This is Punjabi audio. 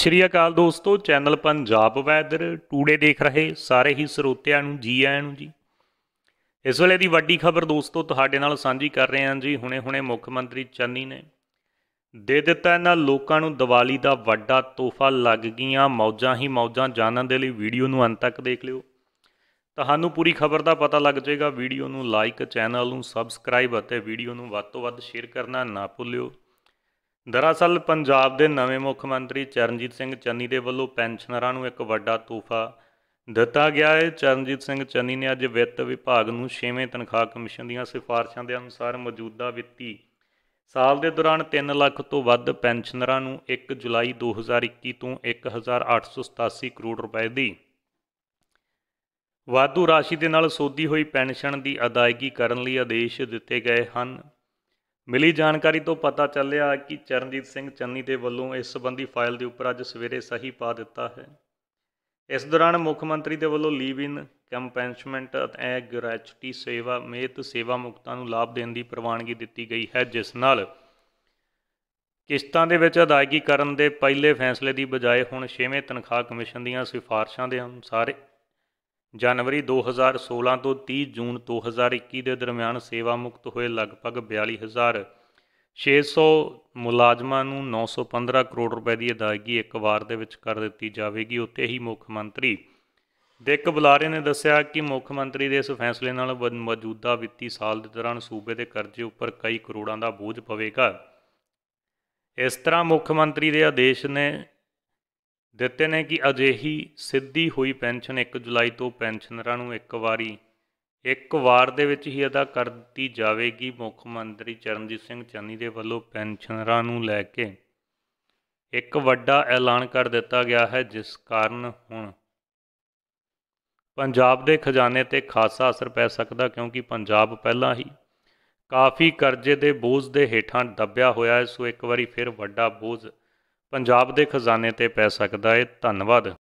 ਸ਼੍ਰੀ ਅਕਾਲ ਦੋਸਤੋ ਚੈਨਲ ਪੰਜਾਬ ਵੈਦਰ ਟੂਡੇ ਦੇਖ ਰਹੇ ਸਾਰੇ ਹੀ ਸਰੋਤਿਆਂ ਨੂੰ ਜੀ ਆਇਆਂ ਨੂੰ ਜੀ ਇਸ ਵੇਲੇ ਦੀ ਵੱਡੀ ਖਬਰ ਦੋਸਤੋ ਤੁਹਾਡੇ ਨਾਲ ਸਾਂਝੀ ਕਰ ਰਹੇ ਹਾਂ ਜੀ ਹੁਣੇ-ਹੁਣੇ ਮੁੱਖ ਮੰਤਰੀ ਚੰਨੀ ਨੇ ਦੇ ਦਿੱਤਾ ਇਹਨਾਂ ਲੋਕਾਂ ਨੂੰ ਦੀਵਾਲੀ ਦਾ ਵੱਡਾ ਤੋਹਫਾ ਲੱਗ ਗਈਆਂ ਮੌਜਾਂ ਹੀ ਮੌਜਾਂ ਜਾਣਨ ਦੇ ਲਈ ਵੀਡੀਓ ਨੂੰ ਅੰਤ ਤੱਕ ਦੇਖ ਲਿਓ ਤੁਹਾਨੂੰ ਪੂਰੀ ਖਬਰ ਦਾ ਪਤਾ ਲੱਗ ਜਾਏਗਾ ਵੀਡੀਓ ਨੂੰ ਲਾਈਕ ਚੈਨਲ ਨੂੰ ਸਬਸਕ੍ਰਾਈਬ ਅਤੇ ਵੀਡੀਓ ਨੂੰ ਵੱਧ ਤੋਂ ਵੱਧ ਸ਼ੇਅਰ ਕਰਨਾ ਨਾ ਭੁੱਲਿਓ ਦਰਅਸਲ ਪੰਜਾਬ ਦੇ ਨਵੇਂ ਮੁੱਖ ਮੰਤਰੀ ਚਰਨਜੀਤ ਸਿੰਘ ਚੰਨੀ ਦੇ ਵੱਲੋਂ ਪੈਨਸ਼ਨਰਾਂ ਨੂੰ ਇੱਕ ਵੱਡਾ ਤੋਹਫਾ ਦਿੱਤਾ ਗਿਆ ਹੈ ਚਰਨਜੀਤ ਸਿੰਘ ਚੰਨੀ ਨੇ ਅੱਜ ਵਿੱਤ ਵਿਭਾਗ ਨੂੰ 6ਵੇਂ ਤਨਖਾਹ ਕਮਿਸ਼ਨ ਦੀਆਂ ਸਿਫਾਰਸ਼ਾਂ ਦੇ ਅਨੁਸਾਰ ਮੌਜੂਦਾ ਵਿੱਤੀ ਸਾਲ ਦੇ ਦੌਰਾਨ 3 ਲੱਖ ਤੋਂ ਵੱਧ ਪੈਨਸ਼ਨਰਾਂ ਨੂੰ 1 ਜੁਲਾਈ 2021 ਤੋਂ 1887 ਕਰੋੜ ਰੁਪਏ ਦੀ ਵਾਧੂ ਰਾਸ਼ੀ ਦੇ ਨਾਲ ਸੋਧੀ ਹੋਈ ਪੈਨਸ਼ਨ ਦੀ ਅਦਾਇਗੀ ਕਰਨ ਲਈ ਆਦੇਸ਼ ਦਿੱਤੇ ਗਏ ਹਨ ਮਿਲੀ ਜਾਣਕਾਰੀ ਤੋਂ ਪਤਾ ਚੱਲਿਆ ਕਿ ਚਰਨਜੀਤ ਸਿੰਘ ਚੰਨੀ ਦੇ ਵੱਲੋਂ ਇਸ ਸਬੰਧੀ ਫਾਈਲ ਦੇ ਉੱਪਰ ਅੱਜ ਸਵੇਰੇ ਸਹੀ ਪਾ ਦਿੱਤਾ ਹੈ ਇਸ ਦੌਰਾਨ ਮੁੱਖ ਮੰਤਰੀ ਦੇ ਵੱਲੋਂ ਲੀਵ ਇਨ ਕੰਪੈਂਸ਼ਮੈਂਟ ਅਤੇ ਗ੍ਰੈਚਟੀ ਸੇਵਾ ਮੇਤ ਸੇਵਾ ਮੁਕਤਾਂ ਨੂੰ ਲਾਭ ਦੇਣ ਦੀ ਪ੍ਰਵਾਨਗੀ ਦਿੱਤੀ ਗਈ ਹੈ ਜਿਸ ਨਾਲ ਕਿਸ਼ਤਾਂ ਦੇ ਵਿੱਚ ਅਦਾਇਗੀ ਕਰਨ ਦੇ ਪਹਿਲੇ ਫੈਸਲੇ ਦੀ ਬਜਾਏ ਹੁਣ 6ਵੇਂ ਤਨਖਾਹ ਕਮਿਸ਼ਨ ਦੀਆਂ ਸਿਫਾਰਸ਼ਾਂ ਦੇ ਅਨੁਸਾਰ ਜਨਵਰੀ 2016 ਤੋਂ 30 ਜੂਨ 2021 ਦੇ ਦਰਮਿਆਨ ਸੇਵਾ ਮੁਕਤ ਹੋਏ ਲਗਭਗ 42600 ਮੁਲਾਜ਼ਮਾਂ ਨੂੰ 915 ਕਰੋੜ ਰੁਪਏ ਦੀ ਅਦਾਇਗੀ ਇੱਕ ਵਾਰ ਦੇ ਵਿੱਚ ਕਰ ਦਿੱਤੀ ਜਾਵੇਗੀ ਉੱਤੇ ਹੀ ਮੁੱਖ ਮੰਤਰੀ ਦੇਕ ਬੁਲਾਰੇ ਨੇ ਦੱਸਿਆ ਕਿ ਮੁੱਖ ਮੰਤਰੀ ਦੇ ਇਸ ਫੈਸਲੇ ਨਾਲ ਮੌਜੂਦਾ ਵਿੱਤੀ ਸਾਲ ਦੇ ਦੌਰਾਨ ਸੂਬੇ ਦੇ ਕਰਜ਼ੇ ਉੱਪਰ ਕਈ ਕਰੋੜਾਂ ਦਾ ਬੋਝ ਪਵੇਗਾ ਇਸ ਤਰ੍ਹਾਂ ਮੁੱਖ ਮੰਤਰੀ ਦੇ ਆਦੇਸ਼ ਨੇ ਦਿੱਤੇ ਨੇ ਕਿ ਅਜੇਹੀ ਸਿੱਧੀ ਹੋਈ ਪੈਨਸ਼ਨ 1 ਜੁਲਾਈ ਤੋਂ ਪੈਨਸ਼ਨਰਾਂ ਨੂੰ ਇੱਕ ਵਾਰੀ ਇੱਕ ਵਾਰ ਦੇ ਵਿੱਚ ਹੀ ਅਦਾ ਕਰ ਦਿੱਤੀ ਜਾਵੇਗੀ ਮੁੱਖ ਮੰਤਰੀ ਚਰਨਜੀਤ ਸਿੰਘ ਚੰਨੀ ਦੇ ਵੱਲੋਂ ਪੈਨਸ਼ਨਰਾਂ ਨੂੰ ਲੈ ਕੇ ਇੱਕ ਵੱਡਾ ਐਲਾਨ ਕਰ ਦਿੱਤਾ ਗਿਆ ਹੈ ਜਿਸ ਕਾਰਨ ਹੁਣ ਪੰਜਾਬ ਦੇ ਖਜ਼ਾਨੇ ਤੇ ਖਾਸਾ ਅਸਰ ਪੈ ਸਕਦਾ ਕਿਉਂਕਿ ਪੰਜਾਬ ਪਹਿਲਾਂ ਹੀ ਕਾਫੀ ਕਰਜ਼ੇ ਦੇ ਬੋਝ ਦੇ ਹੇਠਾਂ ਦੱਬਿਆ ਹੋਇਆ ਹੈ ਸੋ ਇੱਕ ਵਾਰੀ ਫਿਰ ਵੱਡਾ ਬੋਝ ਪੰਜਾਬ ਦੇ ਖਜ਼ਾਨੇ ਤੇ ਪੈ ਸਕਦਾ ਹੈ ਧੰਨਵਾਦ